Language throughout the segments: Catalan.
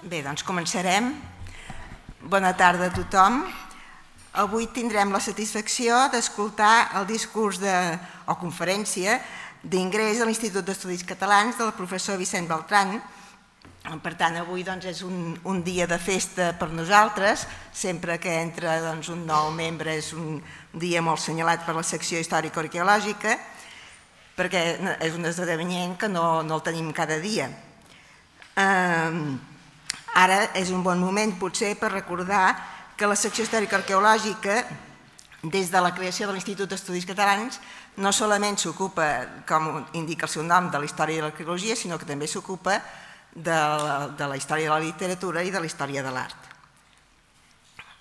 Bé, doncs començarem. Bona tarda a tothom. Avui tindrem la satisfacció d'escoltar el discurs de, o conferència d'ingrés a l'Institut d'Estudis Catalans del professor Vicent Beltran. Per tant, avui doncs, és un, un dia de festa per nosaltres. Sempre que entra doncs, un nou membre és un dia molt senyalat per la secció històrica arqueològica perquè és un esdeveniment que no, no el tenim cada dia. Eh, Ara és un bon moment potser per recordar que la secció històrica arqueològica, des de la creació de l'Institut d'Estudis Catalans, no solament s'ocupa, com indica el seu nom, de la història de l'arqueologia, sinó que també s'ocupa de, la, de la història de la literatura i de la història de l'art.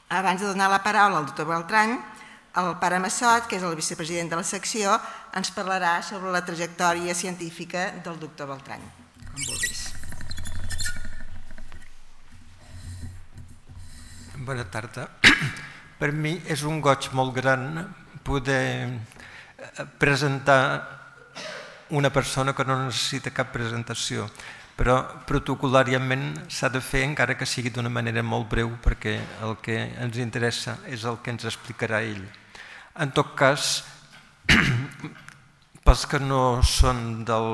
Abans de donar la paraula al doctor Beltrán, el pare Massot, que és el vicepresident de la secció, ens parlarà sobre la trajectòria científica del doctor Beltrán. Com vulguis. Bona tarda. per mi és un goig molt gran poder eh, presentar una persona que no necessita cap presentació, però protocolàriament s'ha de fer encara que sigui d'una manera molt breu perquè el que ens interessa és el que ens explicarà ell. En tot cas, pels que no són del,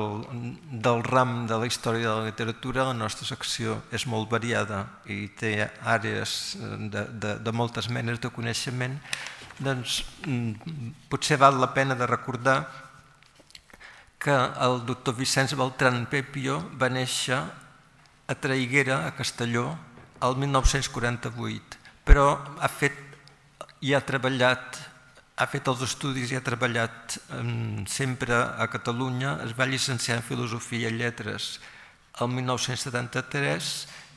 del ram de la història de la literatura, la nostra secció és molt variada i té àrees eh, de, de, de moltes menes de coneixement, doncs mm, potser val la pena de recordar que el doctor Vicenç Beltran Pepio va néixer a Traiguera, a Castelló, el 1948, però ha fet i ha treballat ha fet els estudis i ha treballat ehm, sempre a Catalunya, es va llicenciar en Filosofia i Lletres el 1973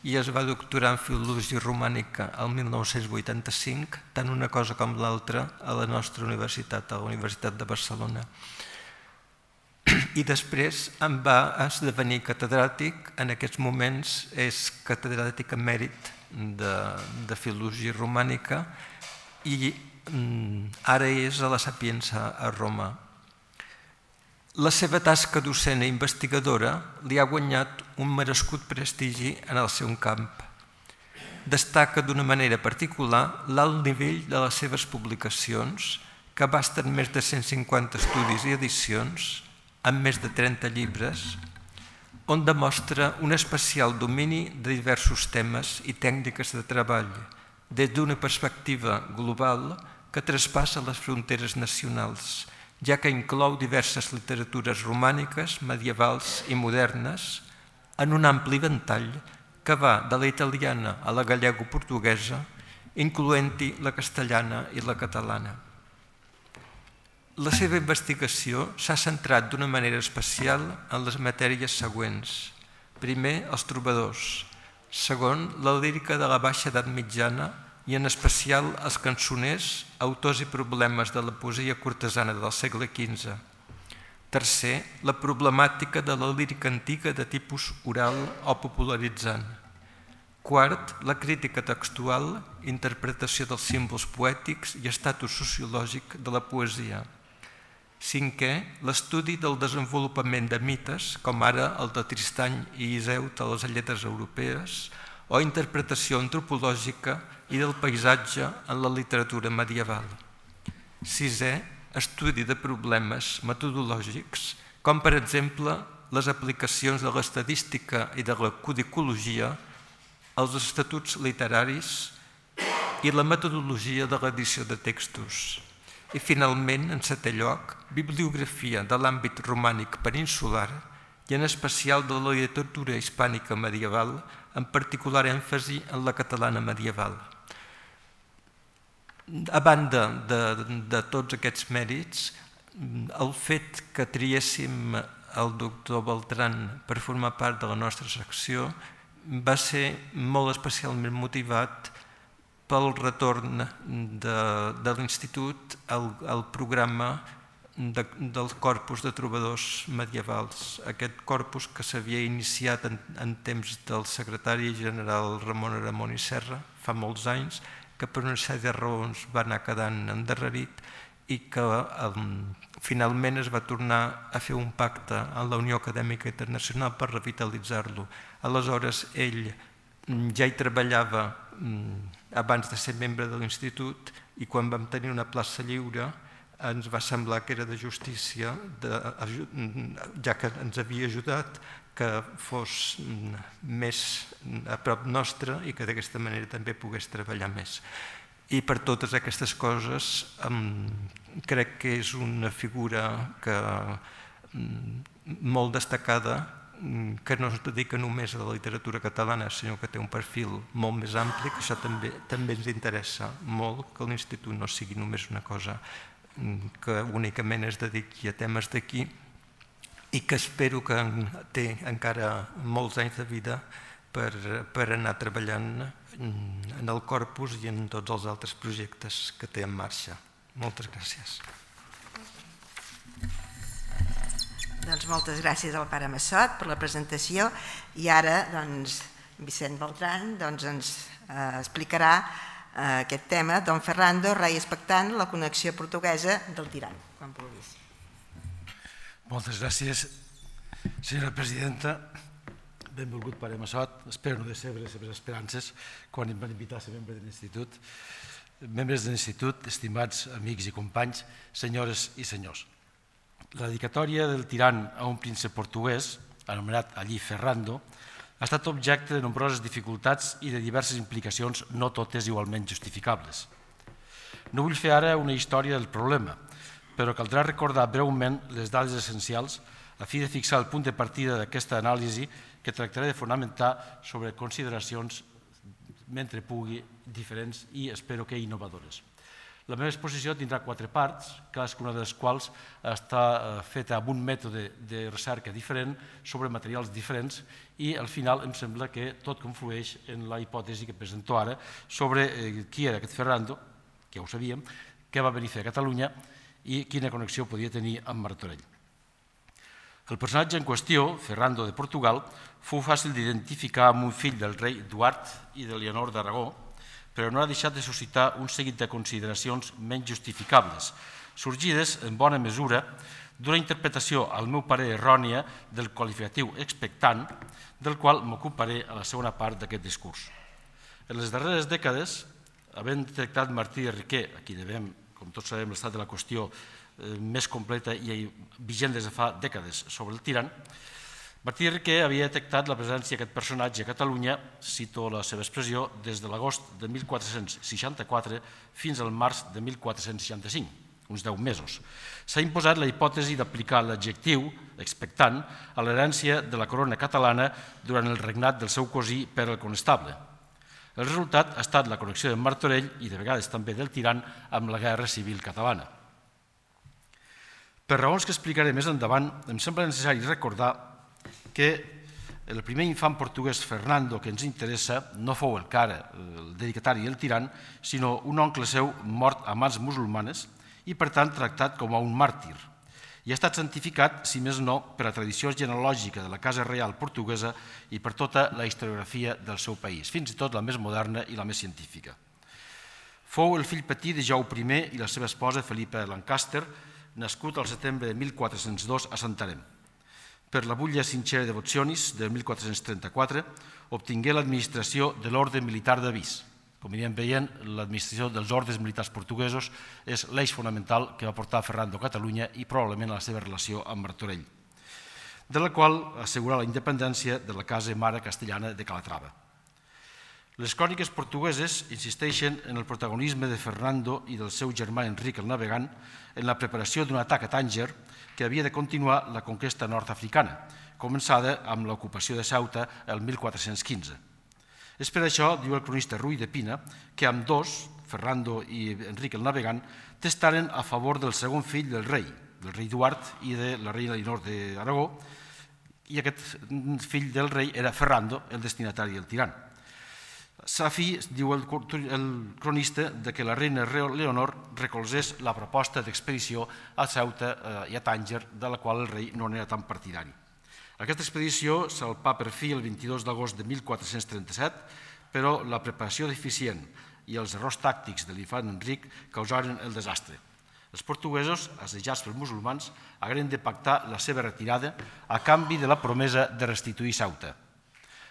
i es va doctorar en Filologia Romànica el 1985, tant una cosa com l'altra a la nostra universitat, a la Universitat de Barcelona. I després em va esdevenir catedràtic, en aquests moments és catedràtic emèrit de, de Filologia Romànica i Mm. ara és a la Sapienza a Roma. La seva tasca docent i e investigadora li ha guanyat un merescut prestigi en el seu camp. Destaca d'una manera particular l'alt nivell de les seves publicacions, que abasten més de 150 estudis i edicions, amb més de 30 llibres, on demostra un especial domini de diversos temes i tècniques de treball, des d'una perspectiva global que traspassa les fronteres nacionals, ja que inclou diverses literatures romàniques, medievals i modernes en un ampli ventall que va de la italiana a la gallego-portuguesa, incloent-hi la castellana i la catalana. La seva investigació s'ha centrat d'una manera especial en les matèries següents. Primer, els trobadors. Segon, la lírica de la baixa edat mitjana, i en especial els cançoners, autors i problemes de la poesia cortesana del segle XV. Tercer, la problemàtica de la lírica antiga de tipus oral o popularitzant. Quart, la crítica textual, interpretació dels símbols poètics i estatus sociològic de la poesia. Cinquè, l'estudi del desenvolupament de mites, com ara el de Tristany i Iseut a les lletres europees, o interpretació antropològica i del paisatge en la literatura medieval. Sisè, estudi de problemes metodològics, com per exemple les aplicacions de l'estadística i de la codicologia als estatuts literaris i la metodologia de l'edició de textos. I finalment, en setè lloc, bibliografia de l'àmbit romànic peninsular i en especial de la literatura hispànica medieval, en particular èmfasi en la catalana medieval a banda de, de tots aquests mèrits, el fet que triéssim el doctor Beltran per formar part de la nostra secció va ser molt especialment motivat pel retorn de, de l'Institut al, al programa de, del corpus de trobadors medievals. Aquest corpus que s'havia iniciat en, en temps del secretari general Ramon Aramon i Serra, fa molts anys, que per una sèrie de raons va anar quedant endarrerit i que finalment es va tornar a fer un pacte amb la Unió Acadèmica Internacional per revitalitzar-lo. Aleshores, ell mm, ja hi treballava mm, abans de ser membre de l'institut i quan vam tenir una plaça lliure ens va semblar que era de justícia, de, mm, ja que ens havia ajudat, que fos més a prop nostre i que d'aquesta manera també pogués treballar més. I per totes aquestes coses crec que és una figura que, mm, molt destacada mm, que no es dedica només a la literatura catalana, sinó que té un perfil molt més ampli, que això també, també ens interessa molt, que l'institut no sigui només una cosa mm, que únicament es dediqui a temes d'aquí, i que espero que té encara molts anys de vida per, per anar treballant en el corpus i en tots els altres projectes que té en marxa. Moltes gràcies. Doncs moltes gràcies al pare Massot per la presentació i ara doncs, Vicent Beltran doncs, ens eh, explicarà eh, aquest tema, Don Ferrando, rei expectant la connexió portuguesa del Tirant, quan vulguis. Moltes gràcies, senyora presidenta. Benvolgut pare Massot, espero no decebre les seves esperances quan em van invitar a ser membre de l'Institut. Membres de l'Institut, estimats amics i companys, senyores i senyors. La dedicatòria del tirant a un príncep portuguès, anomenat allí Ferrando, ha estat objecte de nombroses dificultats i de diverses implicacions no totes igualment justificables. No vull fer ara una història del problema, però caldrà recordar breument les dades essencials a fi de fixar el punt de partida d'aquesta anàlisi que tractaré de fonamentar sobre consideracions mentre pugui diferents i espero que innovadores. La meva exposició tindrà quatre parts, cadascuna de les quals està eh, feta amb un mètode de recerca diferent, sobre materials diferents, i al final em sembla que tot conflueix en la hipòtesi que presento ara sobre eh, qui era aquest Ferrando, que ja ho sabíem, què va venir a fer a Catalunya i quina connexió podia tenir amb Martorell. El personatge en qüestió, Ferrando de Portugal, fou fàcil d'identificar amb un fill del rei Eduard i de Leonor d'Aragó, però no ha deixat de suscitar un seguit de consideracions menys justificables, sorgides en bona mesura d'una interpretació, al meu parer, errònia del qualificatiu expectant, del qual m'ocuparé a la segona part d'aquest discurs. En les darreres dècades, havent detectat Martí de Riquer, a qui devem com tots sabem, l'estat de la qüestió eh, més completa i vigent des de fa dècades sobre el tirant, va dir que havia detectat la presència d'aquest personatge a Catalunya, cito la seva expressió, des de l'agost de 1464 fins al març de 1465, uns 10 mesos. S'ha imposat la hipòtesi d'aplicar l'adjectiu expectant a l'herència de la corona catalana durant el regnat del seu cosí per el Conestable, el resultat ha estat la connexió de Martorell i de vegades també del Tirant amb la Guerra Civil Catalana. Per raons que explicaré més endavant, em sembla necessari recordar que el primer infant portuguès Fernando que ens interessa no fou el cara, el dedicatari i el tirant, sinó un oncle seu mort a mans musulmanes i per tant tractat com a un màrtir i ha estat santificat, si més no, per la tradició genealògica de la Casa Real portuguesa i per tota la historiografia del seu país, fins i tot la més moderna i la més científica. Fou el fill petit de Jou I i la seva esposa Felipa de Lancaster, nascut al setembre de 1402 a Santarem. Per la butlla sincera de Vocionis, de 1434 obtingué l'administració de l'Orde Militar d'Avís, com anirem veient, l'administració dels ordres militars portuguesos és l'eix fonamental que va portar Ferrando a Catalunya i probablement a la seva relació amb Martorell, de la qual assegura la independència de la casa mare castellana de Calatrava. Les cròniques portugueses insisteixen en el protagonisme de Fernando i del seu germà Enric el Navegant en la preparació d'un atac a Tànger que havia de continuar la conquesta nord-africana, començada amb l'ocupació de Ceuta el 1415. És per això, diu el cronista Rui de Pina, que amb dos, Ferrando i Enric el Navegant, testaren a favor del segon fill del rei, del rei Duart i de la reina Linor d'Aragó, i aquest fill del rei era Ferrando, el destinatari del tirant. Safi, diu el, el cronista, de que la reina Leonor recolzés la proposta d'expedició a Ceuta eh, i a Tànger, de la qual el rei no n'era tan partidari. Aquesta expedició salpà per fi el 22 d'agost de 1437, però la preparació deficient i els errors tàctics de l'infant Enric causaren el desastre. Els portuguesos, assajats pels musulmans, hagueren de pactar la seva retirada a canvi de la promesa de restituir Sauta.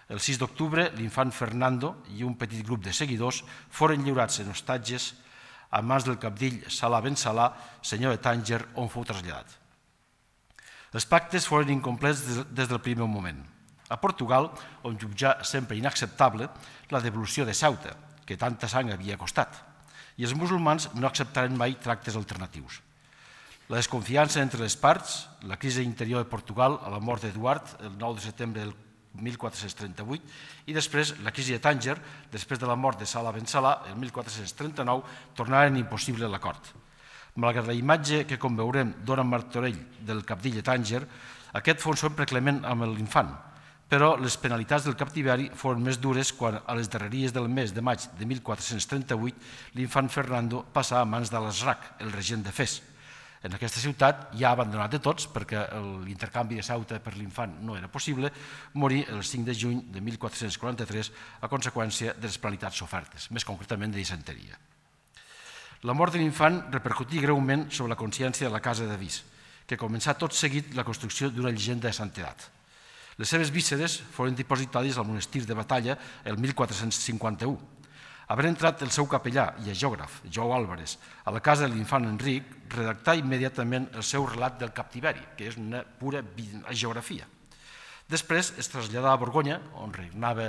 El 6 d'octubre, l'infant Fernando i un petit grup de seguidors foren lliurats en hostatges a mans del capdill Salah Ben Salah, senyor de Tànger, on fou traslladat. Els pactes foren incomplets des del primer moment. A Portugal, on jutjar sempre inacceptable la devolució de Ceuta, que tanta sang havia costat, i els musulmans no acceptaren mai tractes alternatius. La desconfiança entre les parts, la crisi interior de Portugal a la mort d'Eduard el 9 de setembre del 1438 i després la crisi de Tànger, després de la mort de Salah Ben Salah el 1439, tornaren impossible l'acord. Malgrat la imatge que, com veurem, dona Martorell del capdill de Tànger, aquest fou sempre clement amb l'infant, però les penalitats del captiveri foren més dures quan a les darreries del mes de maig de 1438 l'infant Fernando passà a mans d'Alasrac, el regent de Fes. En aquesta ciutat, ja abandonat de tots, perquè l'intercanvi de Sauta per l'infant no era possible, morí el 5 de juny de 1443 a conseqüència de les penalitats ofertes, més concretament de disenteria. La mort de l'infant repercutí greument sobre la consciència de la casa d'Avís, que començà tot seguit la construcció d'una llegenda de santedat. Les seves vísceres foren dipositades al monestir de Batalla el 1451. Havent entrat el seu capellà i geògraf, Joao Álvarez, a la casa de l'infant Enric, redactà immediatament el seu relat del captiveri, que és una pura geografia. Després es traslladà a Borgonya, on regnava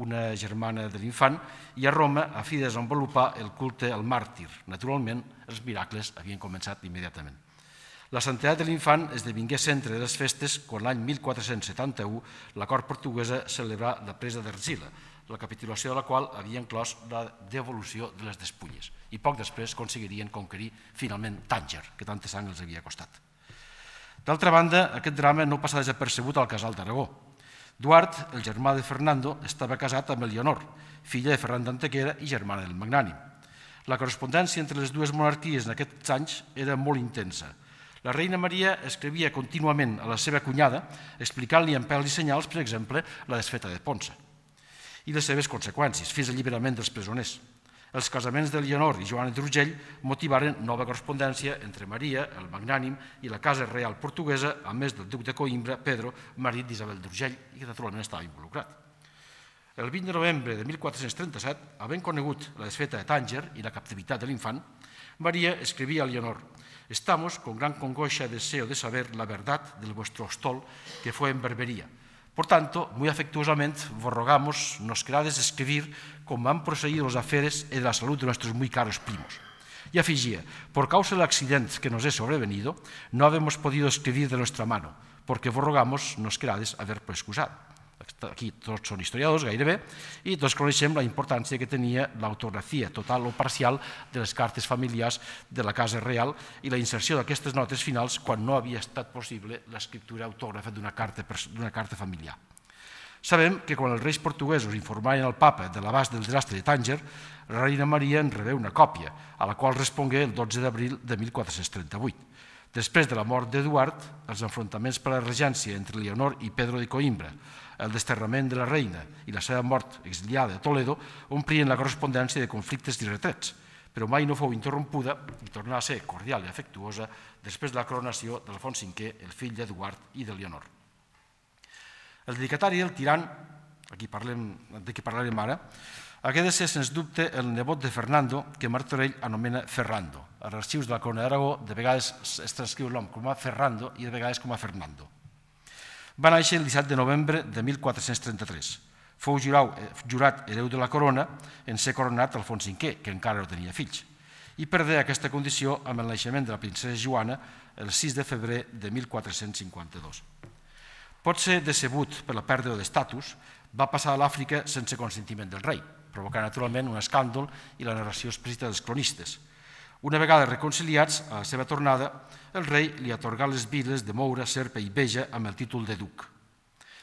una germana de l'infant, i a Roma a fi de desenvolupar el culte al màrtir. Naturalment, els miracles havien començat immediatament. La santedat de l'infant esdevingué centre de les festes quan l'any 1471 la cort portuguesa celebrà la presa d'Argila, la capitulació de la qual havia enclòs la devolució de les despulles i poc després aconseguirien conquerir finalment Tànger, que tanta sang els havia costat. D'altra banda, aquest drama no passa desapercebut al casal d'Aragó. Duart, el germà de Fernando, estava casat amb Elionor, filla de Ferran d'Antequera i germana del Magnànim. La correspondència entre les dues monarquies en aquests anys era molt intensa. La reina Maria escrivia contínuament a la seva cunyada explicant-li en pèls i senyals, per exemple, la desfeta de Ponsa i les seves conseqüències, fins a lliberament dels presoners. Els casaments de Leonor i Joana d'Urgell motivaren nova correspondència entre Maria, el magnànim, i la Casa Real Portuguesa, a més del duc de Coimbra, Pedro, marit d'Isabel d'Urgell, i que tota naturalment estava involucrat. El 20 de novembre de 1437, havent conegut la desfeta de Tànger i la captivitat de l'infant, Maria escrivia a Leonor «Estamos con gran congoixa deseo de saber la verdad del vuestro hostol que fue en Berbería». Por tanto, muy afectuosamente, vos rogamos, nos querades escribir van han els afers aferes de la salut de nostres molt caros primos. I afegia, per causa de l'accident que nos es sobrevenido, no hem pogut escriure de nostra mano, perquè vos rogamos nos querades haber excusat. Aquí tots són historiadors, gairebé, i tots coneixem la importància que tenia l'autografia total o parcial de les cartes familiars de la Casa Real i la inserció d'aquestes notes finals quan no havia estat possible l'escriptura autògrafa d'una carta, carta familiar. Sabem que quan els reis portuguesos informaven el papa de l'abast del desastre de Tànger, la reina Maria en rebeu una còpia, a la qual respongué el 12 d'abril de 1438. Després de la mort d'Eduard, els enfrontaments per la regència entre Leonor i Pedro de Coimbra, el desterrament de la reina i la seva mort exiliada a Toledo omplien la correspondència de conflictes i retrets, però mai no fou interrompuda i tornà a ser cordial i afectuosa després de la coronació d'Alfons V, el fill d'Eduard i de Leonor. El dedicatari, el tirant, aquí parlem, de qui parlarem ara, hagué de ser, sens dubte, el nebot de Fernando, que Martorell anomena Ferrando. Els arxius de la Corona d'Aragó, de vegades es transcriu l'home com a Ferrando i de vegades com a Fernando. Va néixer el 17 de novembre de 1433. Fou jurau, eh, jurat hereu de la corona en ser coronat Alfons V, que encara no tenia fills, i perdé aquesta condició amb el naixement de la princesa Joana el 6 de febrer de 1452 pot ser decebut per la pèrdua d'estatus, va passar a l'Àfrica sense consentiment del rei, provocant naturalment un escàndol i la narració explícita dels cronistes. Una vegada reconciliats, a la seva tornada, el rei li atorgà les viles de Moura, Serpa i Beja amb el títol de duc.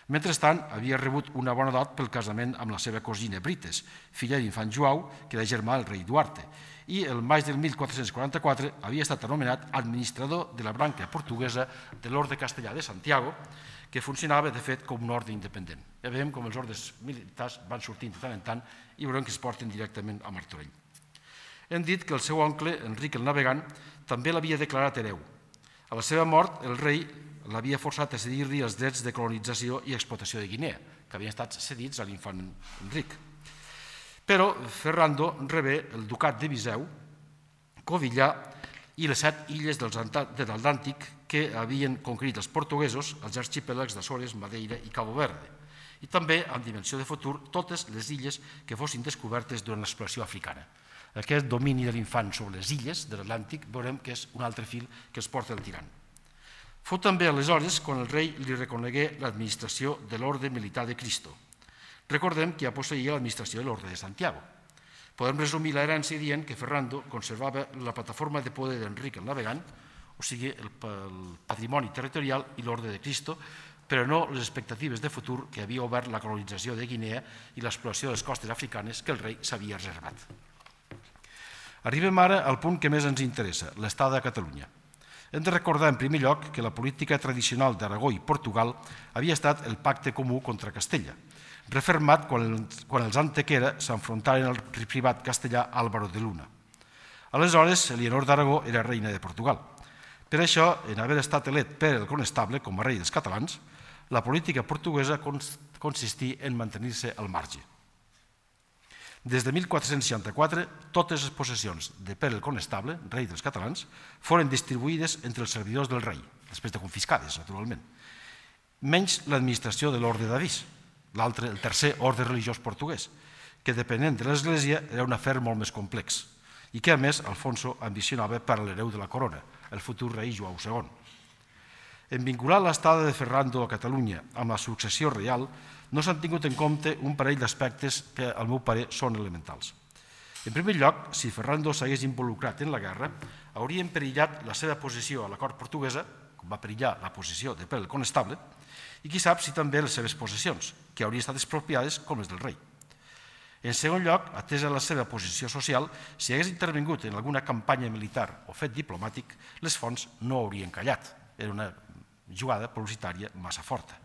Mentrestant, havia rebut una bona dot pel casament amb la seva cosina Brites, filla d'infant Joau, que era germà del rei Duarte, i el maig del 1444 havia estat anomenat administrador de la branca portuguesa de l'Orde Castellà de Santiago, que funcionava, de fet, com un ordre independent. Ja veiem com els ordres militars van sortint de tant en tant i veurem que es porten directament a Martorell. Hem dit que el seu oncle, Enric el Navegant, també l'havia declarat hereu. A la seva mort, el rei l'havia forçat a cedir-li els drets de colonització i explotació de Guinea, que havien estat cedits a l'infant Enric però Ferrando rebé el ducat de Viseu, Covillà i les set illes de l'Atlàntic que havien conquerit els portuguesos, els arxipèlags d'Açores, Madeira i Cabo Verde, i també, en dimensió de futur, totes les illes que fossin descobertes durant l'exploració africana. Aquest domini de l'infant sobre les illes de l'Atlàntic veurem que és un altre fil que es porta el tirant. Fou també aleshores quan el rei li reconegué l'administració de l'Orde Militar de Cristo, Recordem que ja posseïa l'administració de l'Orde de Santiago. Podem resumir l'herència dient que Ferrando conservava la plataforma de poder d'Enric el Navegant, o sigui, el, patrimoni territorial i l'Orde de Cristo, però no les expectatives de futur que havia obert la colonització de Guinea i l'exploració de les costes africanes que el rei s'havia reservat. Arribem ara al punt que més ens interessa, l'estat de Catalunya. Hem de recordar, en primer lloc, que la política tradicional d'Aragó i Portugal havia estat el pacte comú contra Castella, refermat quan, quan els Antequera s'enfrontaren al privat castellà Álvaro de Luna. Aleshores, Eleonor d'Aragó era reina de Portugal. Per això, en haver estat elet per el conestable com a rei dels catalans, la política portuguesa consistí en mantenir-se al marge. Des de 1464, totes les possessions de Pere el Conestable, rei dels catalans, foren distribuïdes entre els servidors del rei, després de confiscades, naturalment, menys l'administració de l'Orde d'Avís, l'altre, el tercer ordre religiós portuguès, que depenent de l'Església era un afer molt més complex i que, a més, Alfonso ambicionava per a l'hereu de la corona, el futur rei Joao II. En vincular l'estada de Ferrando a Catalunya amb la successió real, no s'han tingut en compte un parell d'aspectes que, al meu parer, són elementals. En primer lloc, si Ferrando s'hagués involucrat en la guerra, hauria perillat la seva posició a la cort portuguesa, com va perillar la posició de Pere el Conestable, i qui sap si també les seves possessions, que haurien estat expropiades com les del rei. En segon lloc, atesa la seva posició social, si hagués intervingut en alguna campanya militar o fet diplomàtic, les fonts no haurien callat. Era una jugada publicitària massa forta.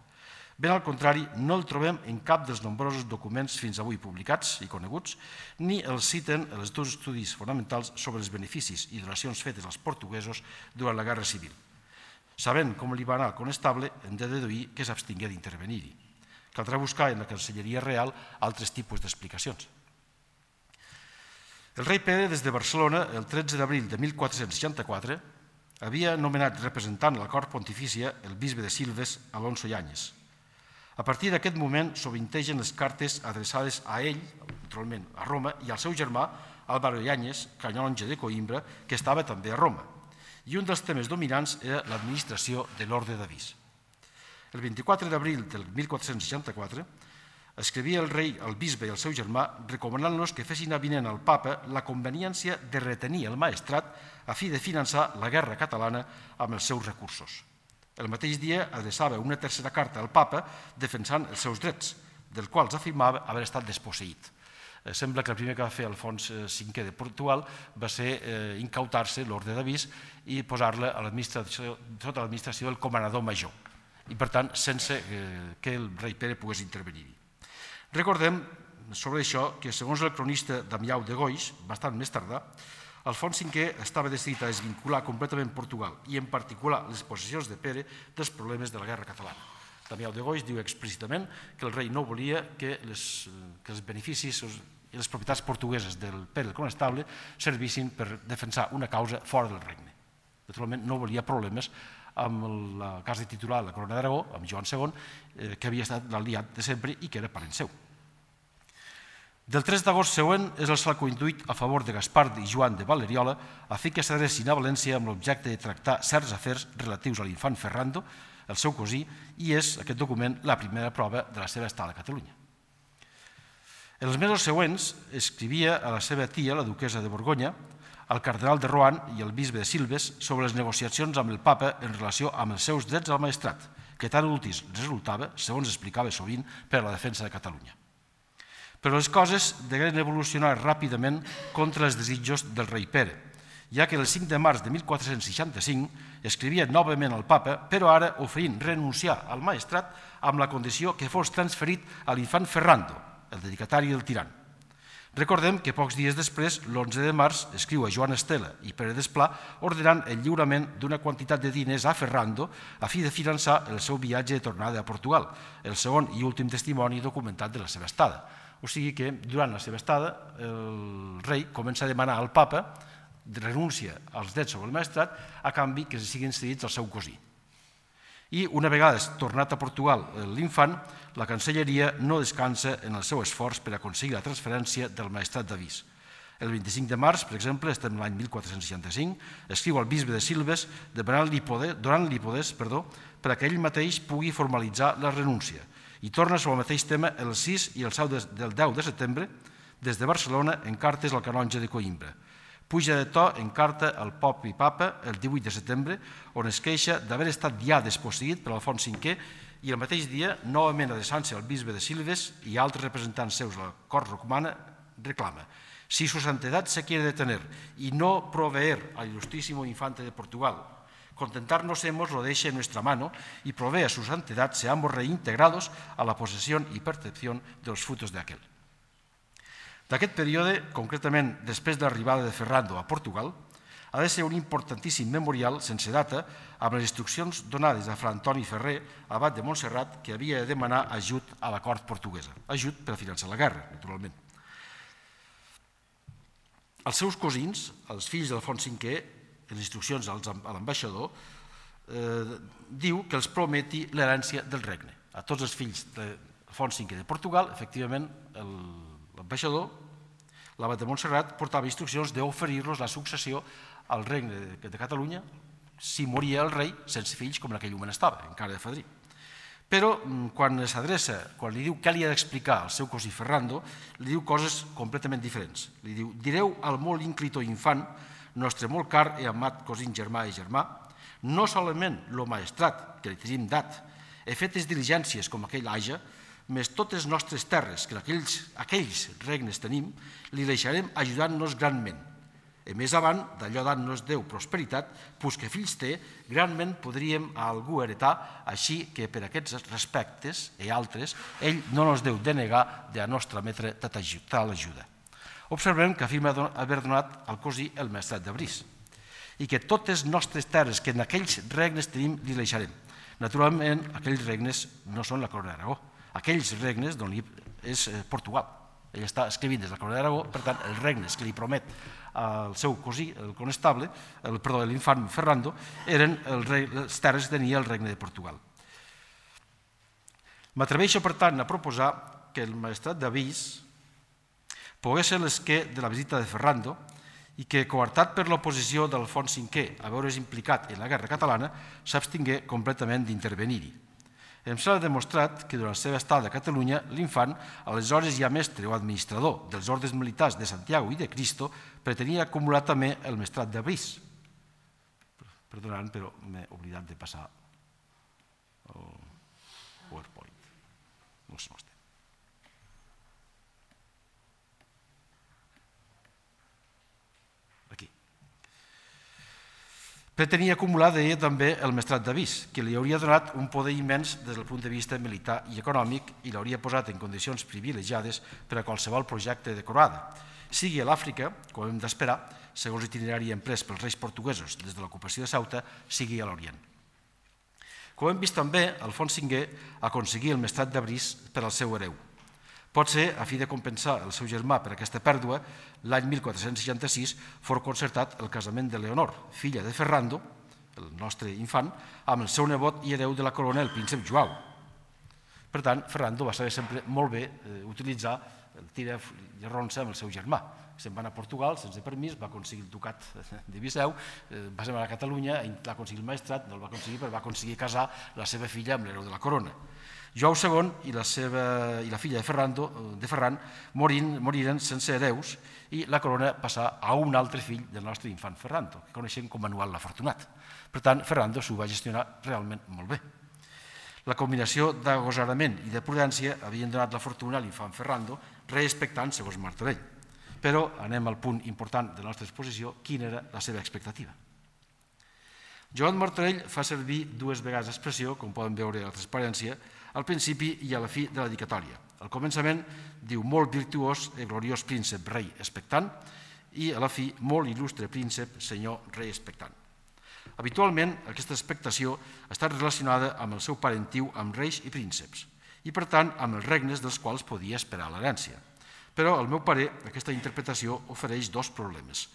Ben al contrari, no el trobem en cap dels nombrosos documents fins avui publicats i coneguts, ni el citen en els dos estudis fonamentals sobre els beneficis i donacions fetes als portuguesos durant la Guerra Civil. Sabent com li va anar el conestable, hem de deduir que s'abstingué d'intervenir-hi. Caldrà buscar en la Cancelleria Real altres tipus d'explicacions. El rei Pere, des de Barcelona, el 13 d'abril de 1464, havia nomenat representant la cort pontifícia el bisbe de Silves, Alonso Llanyes. A partir d'aquest moment sovintegen les cartes adreçades a ell, naturalment a Roma, i al seu germà, Álvaro Llanyes, canonge de Coimbra, que estava també a Roma. I un dels temes dominants era l'administració de l'Orde d'Avís. El 24 d'abril del 1464 escrivia el rei, el bisbe i el seu germà recomanant-los que fessin avinent al papa la conveniència de retenir el maestrat a fi de finançar la guerra catalana amb els seus recursos. El mateix dia adreçava una tercera carta al papa defensant els seus drets, del quals afirmava haver estat desposseït eh, sembla que el primer que va fer Alfons V eh, de Portugal va ser eh, incautar-se l'ordre d'avís i posar-la sota l'administració del comanador major i per tant sense eh, que el rei Pere pogués intervenir. Recordem sobre això que segons el cronista Damiau de Goix, bastant més tardà, Alfons V estava decidit a desvincular completament Portugal i en particular les possessions de Pere dels problemes de la guerra catalana. Damiau de Goix diu explícitament que el rei no volia que les, eh, que els beneficis i les propietats portugueses del Pere el Conestable servissin per defensar una causa fora del regne. Naturalment, no volia problemes amb la casa titular de la Corona d'Aragó, amb Joan II, eh, que havia estat l'aliat de sempre i que era parent seu. Del 3 d'agost següent és el salco intuït a favor de Gaspar i Joan de Valeriola a fi que s'adrecin a València amb l'objecte de tractar certs afers relatius a l'infant Ferrando, el seu cosí, i és aquest document la primera prova de la seva estada a Catalunya. En els mesos següents escrivia a la seva tia, la duquesa de Borgonya, al cardenal de Rohan i el bisbe de Silves sobre les negociacions amb el papa en relació amb els seus drets al maestrat, que tan útils resultava, segons explicava sovint, per a la defensa de Catalunya. Però les coses degueren evolucionar ràpidament contra els desitjos del rei Pere, ja que el 5 de març de 1465 escrivia novament al papa, però ara oferint renunciar al maestrat amb la condició que fos transferit a l'infant Ferrando, el dedicatari del tirant. Recordem que pocs dies després, l'11 de març, escriu a Joan Estela i Pere Desplà ordenant el lliurament d'una quantitat de diners a Ferrando a fi de finançar el seu viatge de tornada a Portugal, el segon i últim testimoni documentat de la seva estada. O sigui que, durant la seva estada, el rei comença a demanar al papa renúncia als drets sobre el maestrat a canvi que se siguin cedits al seu cosí. I una vegada tornat a Portugal l'infant, la Cancelleria no descansa en el seu esforç per aconseguir la transferència del maestrat d'avís. El 25 de març, per exemple, estem l'any 1465, escriu al bisbe de Silves donant-li poder, donant poders perdó, perquè ell mateix pugui formalitzar la renúncia i torna sobre el mateix tema el 6 i el 10 de setembre des de Barcelona en cartes al canonge de Coimbra. Puja de to en carta al pop i papa el 18 de setembre, on es queixa d'haver estat ja desposseguit per Alfons V i el mateix dia, novament adreçant-se al bisbe de Silves i altres representants seus de la cort romana, reclama si su santedat se quiere detener y no proveer al ilustrísimo infante de Portugal, contentarnos hemos lo deje en nuestra mano y provea su santidad seamos reintegrados a la posesión y percepción de los frutos de aquel. D'aquest període, concretament després de l'arribada de Ferrando a Portugal, ha de ser un importantíssim memorial sense data amb les instruccions donades a Fra Antoni Ferrer, abat de Montserrat, que havia de demanar ajut a la cort portuguesa. Ajut per a finançar la guerra, naturalment. Els seus cosins, els fills d'Alfons V, en instruccions a l'ambaixador, eh, diu que els prometi l'herència del regne. A tots els fills d'Alfons V de Portugal, efectivament, l'ambaixador l'abat de Montserrat portava instruccions d'oferir-los la successió al regne de, de Catalunya si moria el rei sense fills com en aquell moment estava, encara de fadrí. Però mm, quan s'adreça, quan li diu què li ha d'explicar al seu cosí Ferrando, li diu coses completament diferents. Li diu, direu al molt ínclito infant, nostre molt car i e amat cosín germà i e germà, no solament lo maestrat que li tenim dat, he fet les diligències com aquell haja, més totes les nostres terres que aquells, aquells regnes tenim, li deixarem ajudant-nos granment E més avant, d'allò d'an no es deu prosperitat, pus que fills té, granment podríem a algú heretar, així que per aquests respectes i altres, ell no nos deu denegar de la nostra metre tal ajuda. Observem que afirma haver donat al cosí el mestrat de Brís i que totes nostres terres que en aquells regnes tenim li deixarem. Naturalment, aquells regnes no són la Corona d'Aragó. Aquells regnes d'on és eh, Portugal. Ell està escrivint des de la Corona d'Aragó, per tant, els regnes que li promet el seu cosí, el conestable, el, perdó, l'infant Ferrando, eren el rei, les terres que tenia el regne de Portugal. M'atreveixo, per tant, a proposar que el maestrat d'avís pogués ser l'esquer de la visita de Ferrando i que, coartat per l'oposició d'Alfons V a veure's implicat en la guerra catalana, s'abstingué completament d'intervenir-hi. Em s'ha demostrat que durant la seva estada a Catalunya, l'infant, aleshores ja mestre o administrador dels ordres militars de Santiago i de Cristo, pretenia acumular també el mestrat de Brís. Perdonant, però m'he oblidat de passar el PowerPoint. No es pretenia acumular, deia també, el mestrat d'avís, que li hauria donat un poder immens des del punt de vista militar i econòmic i l'hauria posat en condicions privilegiades per a qualsevol projecte de croada, sigui a l'Àfrica, com hem d'esperar, segons l'itinerari emprès pels reis portuguesos des de l'ocupació de Ceuta, sigui a l'Orient. Com hem vist també, Alfons V aconseguia el mestrat d'Abrís per al seu hereu, Potser, a fi de compensar el seu germà per aquesta pèrdua, l'any 1466 fos concertat el casament de Leonor, filla de Ferrando, el nostre infant, amb el seu nebot i hereu de la corona, el príncep Joao. Per tant, Ferrando va saber sempre molt bé eh, utilitzar el tira i ronça amb el seu germà. Se'n van a Portugal, sense permís, va aconseguir el ducat de Viseu, eh, va ser a Catalunya, va aconseguir el maestrat, no el va aconseguir, però va aconseguir casar la seva filla amb l'hereu de la corona. Jou II i la, seva, i la filla de, Ferrando, eh, de Ferran morin, moriren sense hereus i la corona passà a un altre fill del nostre infant Ferrando, que coneixem com Manuel l'Afortunat. Per tant, Ferrando s'ho va gestionar realment molt bé. La combinació d'agosarament i de prudència havien donat la fortuna a l'infant Ferrando, respectant, segons Martorell. Però anem al punt important de la nostra exposició, quina era la seva expectativa. Joan Martorell fa servir dues vegades l'expressió, com poden veure a la transparència, al principi i a la fi de la dedicatòria. Al començament diu molt virtuós i gloriós príncep rei expectant i a la fi molt il·lustre príncep senyor rei expectant. Habitualment, aquesta expectació està relacionada amb el seu parentiu amb reis i prínceps i, per tant, amb els regnes dels quals podia esperar l'herència. Però, al meu parer, aquesta interpretació ofereix dos problemes,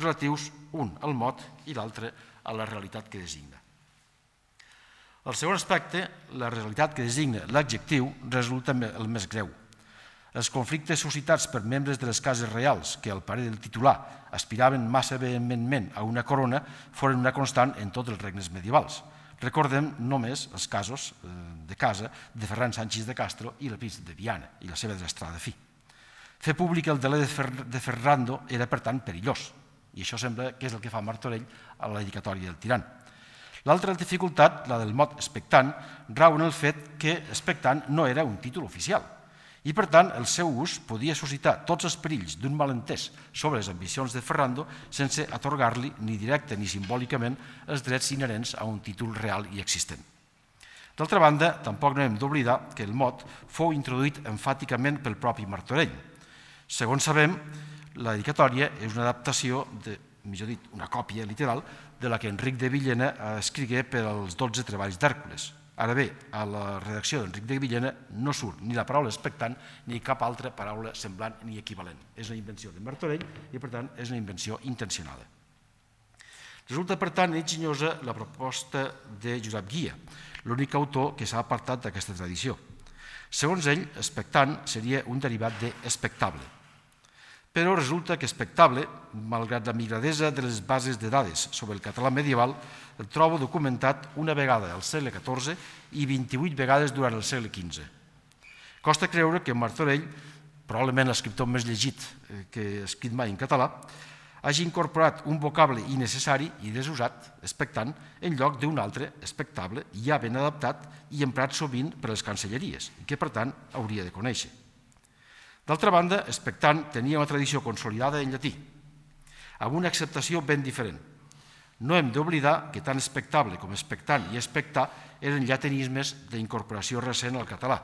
relatius un al mot i l'altre a la realitat que designa. El segon aspecte, la realitat que designa l'adjectiu, resulta el més greu. Els conflictes suscitats per membres de les cases reals, que al pare del titular aspiraven massa vehementment a una corona, foren una constant en tots els regnes medievals. Recordem només els casos eh, de casa de Ferran Sánchez de Castro i la príncep de Viana i la seva desastrada fi. Fer públic el deler de Ferrando era, per tant, perillós, i això sembla que és el que fa Martorell a la dedicatòria del tirant. L'altra dificultat, la del mot expectant, rau en el fet que expectant no era un títol oficial i, per tant, el seu ús podia suscitar tots els perills d'un malentès sobre les ambicions de Ferrando sense atorgar-li ni directe ni simbòlicament els drets inherents a un títol real i existent. D'altra banda, tampoc no hem d'oblidar que el mot fou introduït enfàticament pel propi Martorell. Segons sabem, la dedicatòria és una adaptació de, millor dit, una còpia literal de la que Enric de Villena escrigué per als 12 treballs d'Hèrcules. Ara bé, a la redacció d'Enric de Villena no surt ni la paraula expectant ni cap altra paraula semblant ni equivalent. És una invenció de Martorell i, per tant, és una invenció intencionada. Resulta, per tant, enginyosa la proposta de Josep Guia, l'únic autor que s'ha apartat d'aquesta tradició. Segons ell, expectant seria un derivat d'espectable però resulta que expectable, malgrat la migradesa de les bases de dades sobre el català medieval, el trobo documentat una vegada al segle XIV i 28 vegades durant el segle XV. Costa creure que Martorell, probablement l'escriptor més llegit eh, que ha escrit mai en català, hagi incorporat un vocable innecessari i desusat, expectant, en lloc d'un altre expectable ja ben adaptat i emprat sovint per les cancelleries, que per tant hauria de conèixer. D'altra banda, Espectant tenia una tradició consolidada en llatí, amb una acceptació ben diferent. No hem d'oblidar que tant espectable com expectant i expectar eren llatinismes d'incorporació recent al català.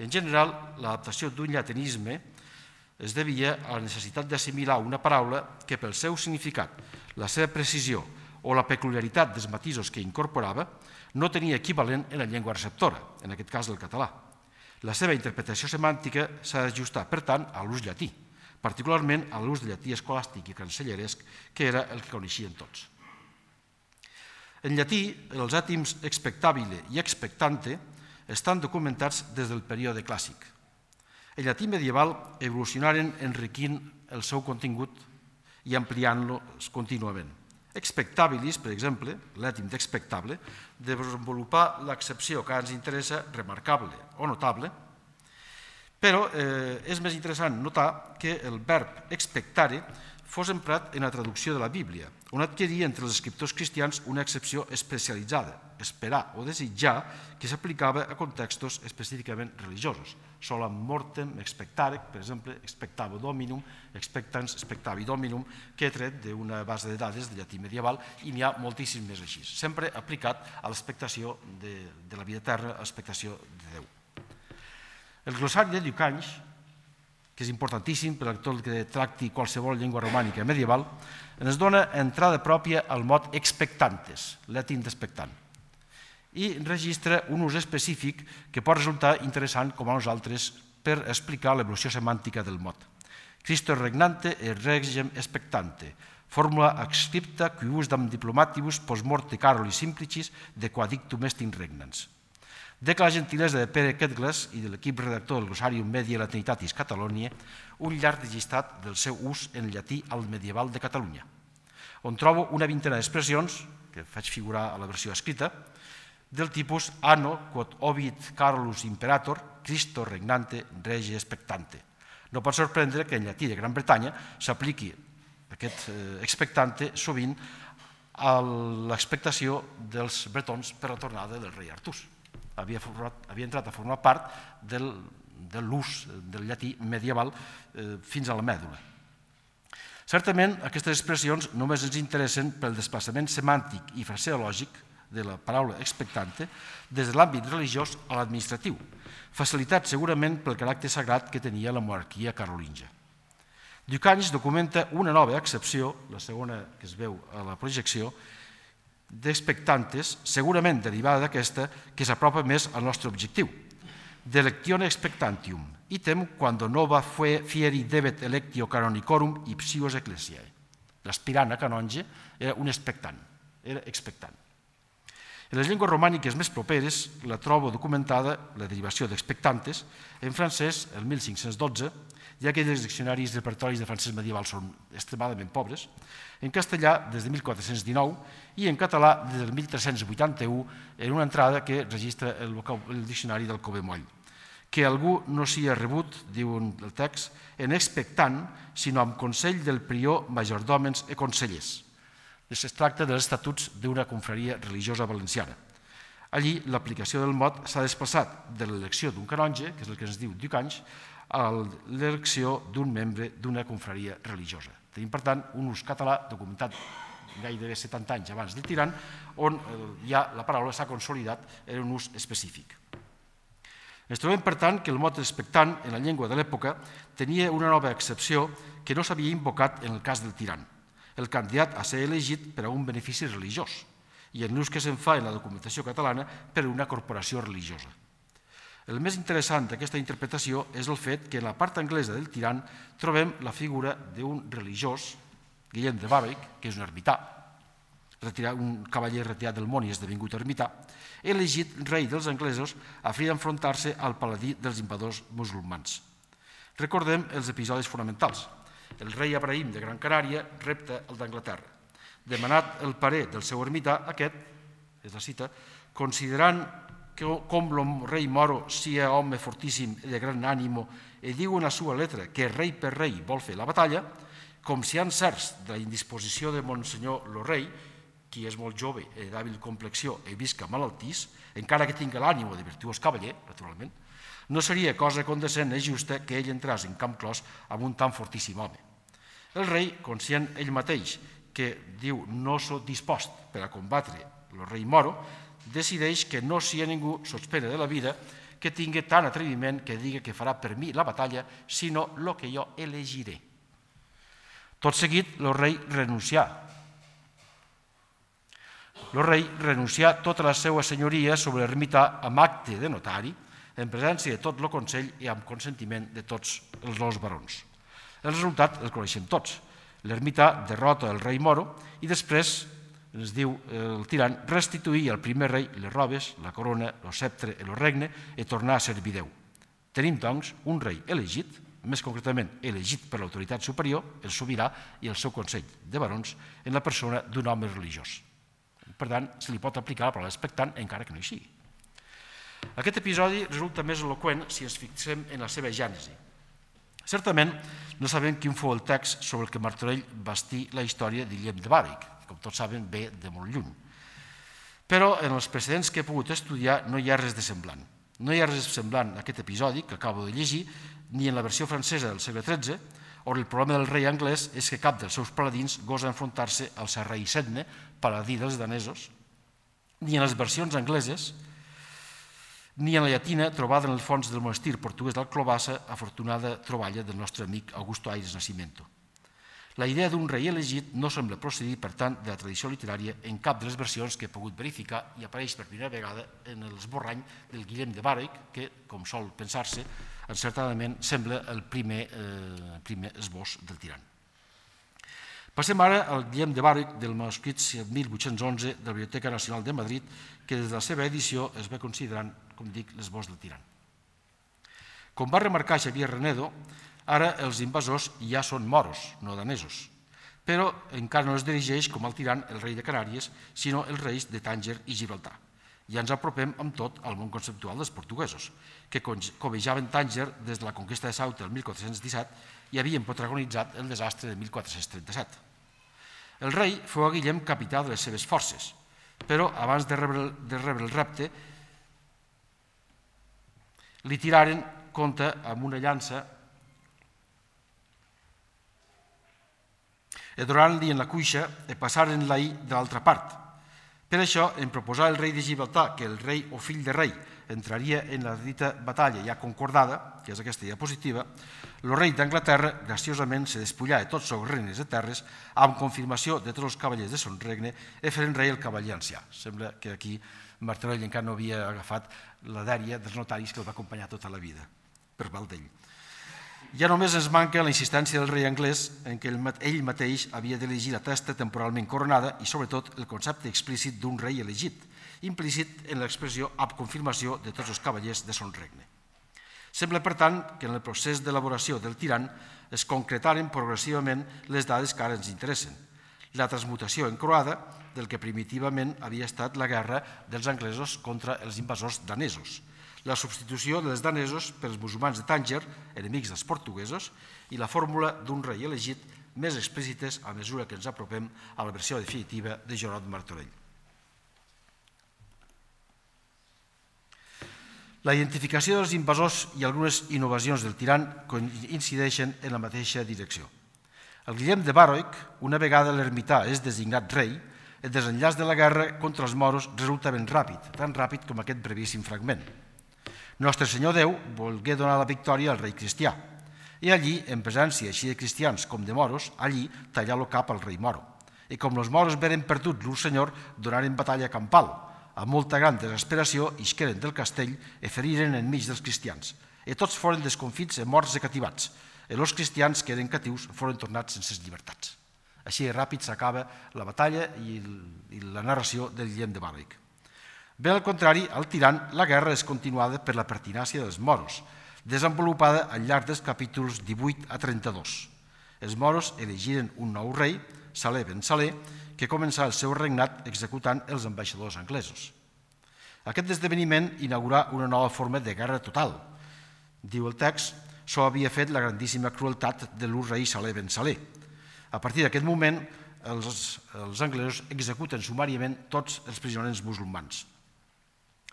En general, l'adaptació d'un llatinisme es devia a la necessitat d'assimilar una paraula que pel seu significat, la seva precisió o la peculiaritat dels matisos que incorporava no tenia equivalent en la llengua receptora, en aquest cas el català. La seva interpretació semàntica s'ha d'ajustar, per tant, a l'ús llatí, particularment a l'ús de llatí escolàstic i cancelleresc, que era el que coneixien tots. En llatí, els àtims expectabile i expectante estan documentats des del període clàssic. El llatí medieval evolucionaren enriquint el seu contingut i ampliant-lo contínuament. Expectabilis, per exemple, l'ètim d'expectable, desenvolupar l'excepció que ens interessa remarcable o notable, però eh, és més interessant notar que el verb expectare fos emprat en la traducció de la Bíblia, on adquiria entre els escriptors cristians una excepció especialitzada, esperar o desitjar que s'aplicava a contextos específicament religiosos. Sola mortem expectare, per exemple, expectavo dominum, expectans expectavi dominum, que he tret d'una base de dades de llatí medieval i n'hi ha moltíssims més així, sempre aplicat a l'expectació de, de la vida eterna, a l'expectació de Déu. El glossari de Ducanys, que és importantíssim per a tot el que tracti qualsevol llengua romànica medieval, ens dona entrada pròpia al mot expectantes, l'ètim d'expectant i registra un ús específic que pot resultar interessant com a nosaltres per explicar l'evolució semàntica del mot. Cristo regnante e regem expectante, fórmula excripta qui dam diplomatibus post morte caroli simplicis de dictum est in regnans. De la gentilesa de Pere Ketglas i de l'equip redactor del Glossarium Media Latinitatis Catalonia, un llarg digistat del seu ús en llatí al medieval de Catalunya, on trobo una vintena d'expressions, que faig figurar a la versió escrita, del tipus Anno quod obit Carolus imperator, Cristo regnante regi expectante. No pot sorprendre que en llatí de Gran Bretanya s'apliqui aquest eh, expectante sovint a l'expectació dels bretons per la tornada del rei Artús. Havia, format, havia entrat a formar part del, de l'ús del llatí medieval eh, fins a la mèdula. Certament, aquestes expressions només ens interessen pel desplaçament semàntic i fraseològic de la paraula expectante des de l'àmbit religiós a l'administratiu, facilitat segurament pel caràcter sagrat que tenia la monarquia carolingia. Ducanys documenta una nova excepció, la segona que es veu a la projecció, d'expectantes, segurament derivada d'aquesta, que s'apropa més al nostre objectiu, delectione expectantium, item quando nova fue fieri debet electio canonicorum ipsius ecclesiae. L'aspirant a canonge era un expectant, era expectant. En les llengües romàniques més properes la trobo documentada la derivació d'expectantes en francès el 1512, ja que els diccionaris i repertoris de francès medieval són extremadament pobres, en castellà des de 1419 i en català des del 1381 en una entrada que registra el, el diccionari del Covemoll. Moll. Que algú no s'hi ha rebut, diu el text, en expectant, sinó amb consell del prior majordòmens i consellers es tracta dels estatuts d'una confraria religiosa valenciana. Allí l'aplicació del mot s'ha desplaçat de l'elecció d'un canonge, que és el que ens diu Anys, a l'elecció d'un membre d'una confraria religiosa. Tenim, per tant, un ús català documentat gairebé 70 anys abans del tirant, on eh, ja la paraula s'ha consolidat en un ús específic. Ens trobem, per tant, que el mot expectant en la llengua de l'època tenia una nova excepció que no s'havia invocat en el cas del tirant el candidat a ser elegit per a un benefici religiós i en l'ús que se'n fa en la documentació catalana per a una corporació religiosa. El més interessant d'aquesta interpretació és el fet que en la part anglesa del tirant trobem la figura d'un religiós, Guillem de Babec, que és un ermità, retirat, un cavaller retirat del món i esdevingut ermità, elegit rei dels anglesos a fi d'enfrontar-se al paladí dels invadors musulmans. Recordem els episodis fonamentals – el rei Abraïm de Gran Canària repta el d'Anglaterra. Demanat el parer del seu ermità, aquest, és la cita, considerant que, com el rei moro sia home fortíssim e de gran ànimo e diu la sua letra que rei per rei vol fer la batalla, com si han certs de la indisposició de Monsenyor lo rei, qui és molt jove, d'hàbil complexió i visca malaltís, encara que tinga l'ànimo de virtuós cavaller, naturalment, no seria cosa condescent i justa que ell entràs en camp clos amb un tan fortíssim home. El rei, conscient ell mateix que diu no s'ho dispost per a combatre el rei moro, decideix que no sia ningú sospena de la vida que tingui tant atreviment que digui que farà per mi la batalla, sinó el que jo elegiré. Tot seguit, el rei renuncià. El rei renuncià tota la seva senyoria sobre l'ermità amb acte de notari, en presència de tot el Consell i amb consentiment de tots els dos barons. El resultat el coneixem tots. L'ermità derrota el rei moro i després, ens diu el tirant, restituir al primer rei les robes, la corona, el sceptre i el regne i tornar a servir Déu. Tenim, doncs, un rei elegit, més concretament elegit per l'autoritat superior, el sobirà i el seu Consell de Barons, en la persona d'un home religiós. Per tant, se li pot aplicar la paraula expectant encara que no hi sigui. Aquest episodi resulta més eloqüent si ens fixem en la seva gènesi. Certament, no sabem quin fou el text sobre el que Martorell bastí la història d'Illem de Bàric, com tots saben, ve de molt lluny. Però en els precedents que he pogut estudiar no hi ha res de semblant. No hi ha res semblant aquest episodi que acabo de llegir, ni en la versió francesa del segle XIII, on el problema del rei anglès és que cap dels seus paladins gosa enfrontar-se al serrei Sedne, paladí dels danesos, ni en les versions angleses, ni en la llatina trobada en el fons del monestir portuguès Clobassa, afortunada troballa del nostre amic Augusto Aires Nascimento. La idea d'un rei elegit no sembla procedir, per tant, de la tradició literària en cap de les versions que he pogut verificar i apareix per primera vegada en l'esborrany del Guillem de Bàrec, que, com sol pensar-se, encertadament sembla el primer, eh, primer esbós del tirant. Passem ara al Guillem de Bàrec del manuscrit 1811 de la Biblioteca Nacional de Madrid, que des de la seva edició es va considerant com dic, les bosses del tirant. Com va remarcar Xavier Renedo, ara els invasors ja són moros, no danesos, però encara no es dirigeix com el tirant el rei de Canàries, sinó els reis de Tànger i Gibraltar. I ens apropem amb tot al món conceptual dels portuguesos, que covejaven Tànger des de la conquesta de Sauta el 1417 i havien protagonitzat el desastre de 1437. El rei fou a Guillem capità de les seves forces, però abans de rebre, de rebre el repte li tiraren, compte, amb una llança, i donant-li en la cuixa i e passaren-la-hi de l'altra part. Per això, en proposar el rei de Gibraltar que el rei o fill de rei entraria en la dita batalla ja concordada, que és aquesta diapositiva, el rei d'Anglaterra graciosament se despullà de tots els regnes de terres amb confirmació de tots els cavallers de son regne i e feren rei el cavaller ancià. Sembla que aquí Martorell encara no havia agafat la dèria dels notaris que el va acompanyar tota la vida, per Valdell. Ja només ens manca la insistència del rei anglès en què ell mateix havia d'elegir la testa temporalment coronada i, sobretot, el concepte explícit d'un rei elegit, implícit en l'expressió ab confirmació de tots els cavallers de son regne. Sembla, per tant, que en el procés d'elaboració del tirant es concretaren progressivament les dades que ara ens interessen. La transmutació en croada del que primitivament havia estat la guerra dels anglesos contra els invasors danesos, la substitució dels danesos pels musulmans de Tànger, enemics dels portuguesos, i la fórmula d'un rei elegit més explícites a mesura que ens apropem a la versió definitiva de Gerard Martorell. La identificació dels invasors i algunes innovacions del tirant incideixen en la mateixa direcció. El Guillem de Baroic, una vegada l'ermità és designat rei, el desenllaç de la guerra contra els moros resulta ben ràpid, tan ràpid com aquest brevíssim fragment. Nostre Senyor Déu volgué donar la victòria al rei cristià i allí, en presència així de cristians com de moros, allí tallà el cap al rei moro. I com els moros veren perdut l'ús senyor, donaren batalla campal. Amb molta gran desesperació, isqueren del castell i e feriren enmig dels cristians. I e tots foren desconfits i e morts i cativats. I els cristians que eren catius foren tornats sense llibertats. Així ràpid s'acaba la batalla i, la narració del Guillem de Bàlic. Bé al contrari, al tirant, la guerra és continuada per la pertinàcia dels moros, desenvolupada al llarg dels capítols 18 a 32. Els moros elegiren un nou rei, Salé ben Salé, que començà el seu regnat executant els ambaixadors anglesos. Aquest esdeveniment inaugurà una nova forma de guerra total. Diu el text, s'ho havia fet la grandíssima crueltat de l'ús rei Salé ben Salé, a partir d'aquest moment, els, els anglesos executen sumàriament tots els prisioners musulmans.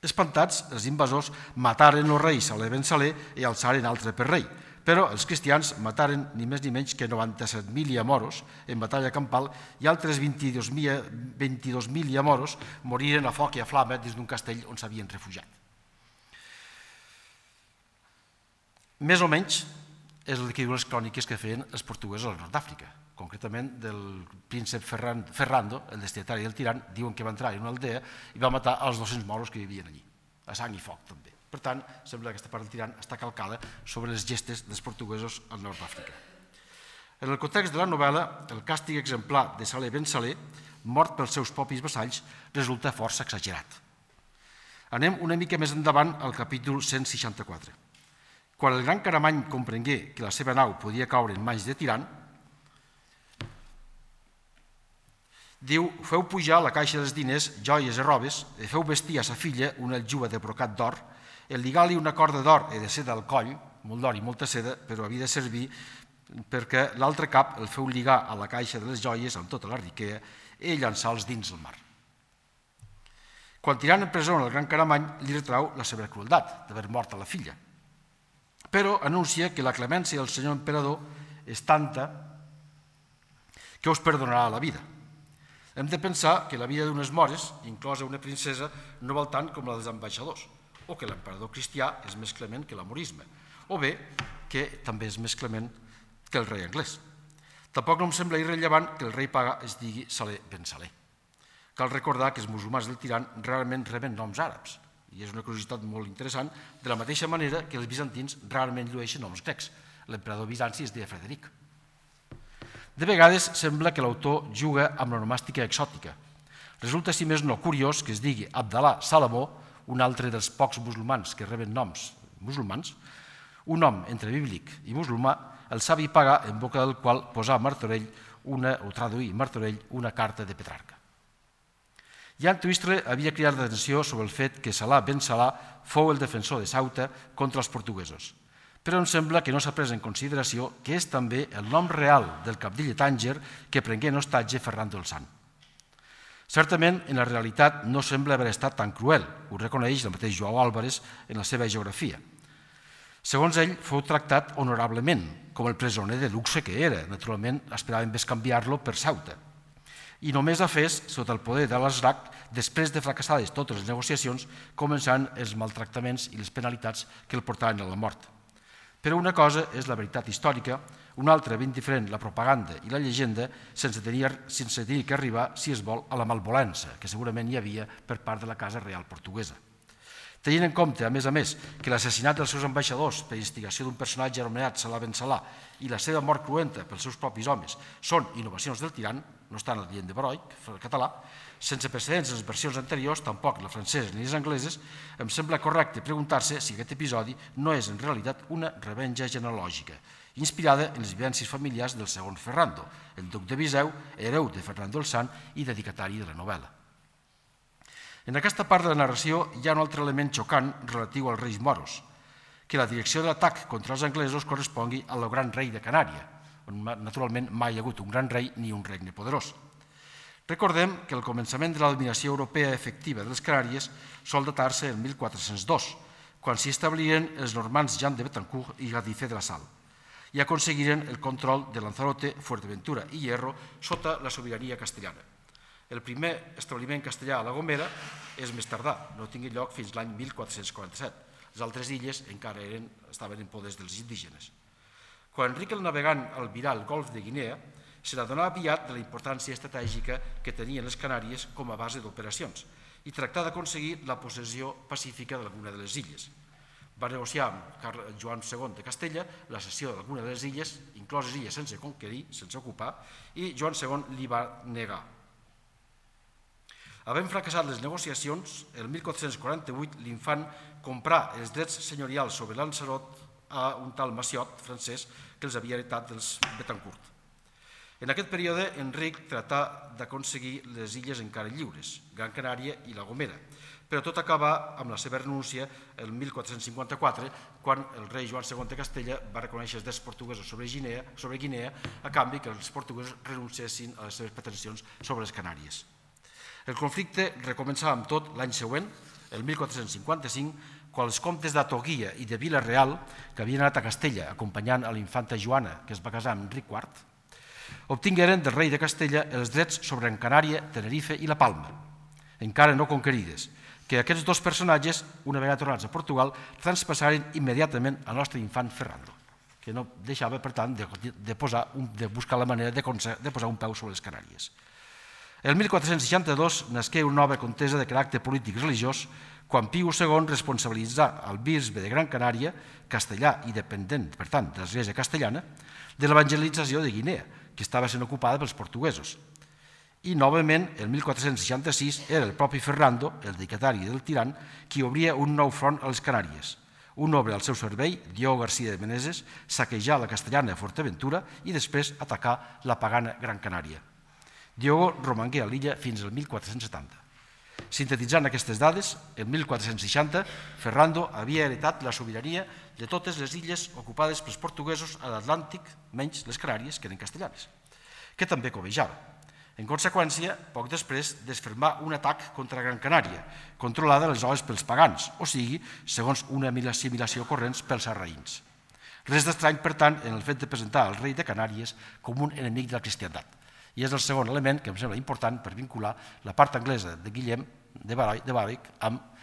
Espantats, els invasors mataren els reis a l'Ebensalé i alçaren altre per rei, però els cristians mataren ni més ni menys que 97.000 llamoros en batalla campal i altres 22.000 llamoros moriren a foc i a flama dins d'un castell on s'havien refugiat. Més o menys és el que diuen les cròniques que feien els portuguesos al nord d'Àfrica concretament del príncep Ferran, Ferrando, el destinatari del tirant, diuen que va entrar en una aldea i va matar els 200 moros que vivien allí, a sang i foc també. Per tant, sembla que aquesta part del tirant està calcada sobre les gestes dels portuguesos al nord d'Àfrica. En el context de la novel·la, el càstig exemplar de Salé Ben Salé, mort pels seus propis vassalls, resulta força exagerat. Anem una mica més endavant al capítol 164. Quan el gran Caramany comprengué que la seva nau podia caure en mans de tirant, Diu, feu pujar la caixa dels diners, joies i robes, i eh, feu vestir a sa filla una aljua de brocat d'or, i ligar-li una corda d'or i de seda al coll, molt d'or i molta seda, però havia de servir perquè l'altre cap el feu lligar a la caixa de les joies amb tota la riquea i llançar els dins el mar. Quan tirant en presó el gran Caramany, li retrau la seva crueldat d'haver mort a la filla. Però anuncia que la clemència del senyor emperador és tanta que us perdonarà la vida. Hem de pensar que la vida d'unes mores, inclosa una princesa, no val tant com la dels ambaixadors, o que l'emperador cristià és més clement que l'amorisme, o bé que també és més clement que el rei anglès. Tampoc no em sembla irrellevant que el rei paga es digui Salé ben Salé. Cal recordar que els musulmans del tirant rarament reben noms àrabs, i és una curiositat molt interessant, de la mateixa manera que els bizantins rarament llueixen noms grecs. L'emperador bizanci es deia Frederic. De vegades sembla que l'autor juga amb la nomàstica exòtica. Resulta, si més no, curiós que es digui Abdalà Salamó, un altre dels pocs musulmans que reben noms musulmans, un nom entre bíblic i musulmà, el savi pagà en boca del qual posar Martorell una, o traduir Martorell una carta de Petrarca. Jan Twistle havia cridat l'atenció sobre el fet que Salah ben Salah fou el defensor de Sauta contra els portuguesos però em sembla que no s'ha pres en consideració que és també el nom real del capdill de Tànger que prengué en hostatge Fernando el Sant. Certament, en la realitat no sembla haver estat tan cruel, ho reconeix el mateix Joao Álvarez en la seva geografia. Segons ell, fou tractat honorablement, com el presoner de luxe que era. Naturalment, esperaven més canviar-lo per Ceuta. I només ha fes sota el poder de l'ASRAC després de fracassades totes les negociacions, començant els maltractaments i les penalitats que el portaven a la mort. Però una cosa és la veritat històrica, una altra ben diferent, la propaganda i la llegenda, sense tenir, sense tenir que arribar, si es vol, a la malvolença, que segurament hi havia per part de la Casa Real Portuguesa. Tenint en compte, a més a més, que l'assassinat dels seus ambaixadors per instigació d'un personatge anomenat Salah Ben Salah i la seva mort cruenta pels seus propis homes són innovacions del tirant, no estan al dient de Baroi, català, sense precedents en les versions anteriors, tampoc les franceses ni les angleses, em sembla correcte preguntar-se si aquest episodi no és en realitat una revenja genealògica, inspirada en les vivències familiars del segon Ferrando, el duc de Viseu, hereu de Fernando el Sant i dedicatari de la novel·la. En aquesta part de la narració hi ha un altre element xocant relatiu als reis moros, que la direcció de l'atac contra els anglesos correspongui al gran rei de Canària, on naturalment mai hi ha hagut un gran rei ni un regne poderós. Recordem que el començament de la dominació europea efectiva de les Canàries sol datar-se en 1402, quan s'hi establien els normans Jan de Betancourt i Gadife de la Sal, i aconseguiren el control de Lanzarote, Fuerteventura i Hierro sota la sobirania castellana. El primer establiment castellà a la Gomera és més tardà, no tingui lloc fins l'any 1447. Les altres illes encara eren, estaven en poders dels indígenes. Quan Enric el Navegant albirà el golf de Guinea, s'adonà aviat de la importància estratègica que tenien les Canàries com a base d'operacions i tractar d'aconseguir la possessió pacífica d'alguna de les illes. Va negociar amb Carles eh, Joan II de Castella la cessió d'alguna de les illes, incloses illes sense conquerir, sense ocupar, i Joan II li va negar. Havent fracassat les negociacions, el 1448 l'infant comprà els drets senyorials sobre Lanzarot a un tal Maciot francès que els havia heretat dels Betancourt. En aquest període, Enric tractà d'aconseguir les illes encara lliures, Gran Canària i La Gomera, però tot acaba amb la seva renúncia el 1454, quan el rei Joan II de Castella va reconèixer els drets portuguesos sobre Guinea, sobre Guinea a canvi que els portuguesos renunciessin a les seves pretensions sobre les Canàries. El conflicte recomençava amb tot l'any següent, el 1455, quan els comtes de Toguia i de Vila Real, que havien anat a Castella acompanyant a l'infanta Joana, que es va casar amb Enric IV, Obtingueren del rei de Castella els drets sobre Canària, Tenerife i La Palma, encara no conquerides, que aquests dos personatges, una vegada tornats a Portugal, transpassaren immediatament al nostre infant Ferrando, que no deixava, per tant, de, de, posar un, de buscar la manera de, de posar un peu sobre les Canàries. El 1462 nasqué una nova contesa de caràcter polític i religiós quan Piu II responsabilitzà el bisbe de Gran Canària, castellà i dependent, per tant, de l'Església castellana, de l'evangelització de Guinea, que estava sent ocupada pels portuguesos. I, novament, el 1466 era el propi Fernando, el dictatari del tirant, qui obria un nou front a les Canàries. Un obre al seu servei, Diogo García de Meneses, saquejar la castellana de Fortaventura i després atacar la pagana Gran Canària. Diogo romangué a l'illa fins al 1470. Sintetitzant aquestes dades, el 1460 Ferrando havia heretat la sobirania de totes les illes ocupades pels portuguesos a l'Atlàntic, menys les Canàries, que eren castellanes, que també cobejava. En conseqüència, poc després, desfermar un atac contra Gran Canària, controlada aleshores pels pagans, o sigui, segons una assimilació corrents pels sarraïns. Res d'estrany, per tant, en el fet de presentar el rei de Canàries com un enemic de la cristiandat i és el segon element que em sembla important per vincular la part anglesa de Guillem de Barrick amb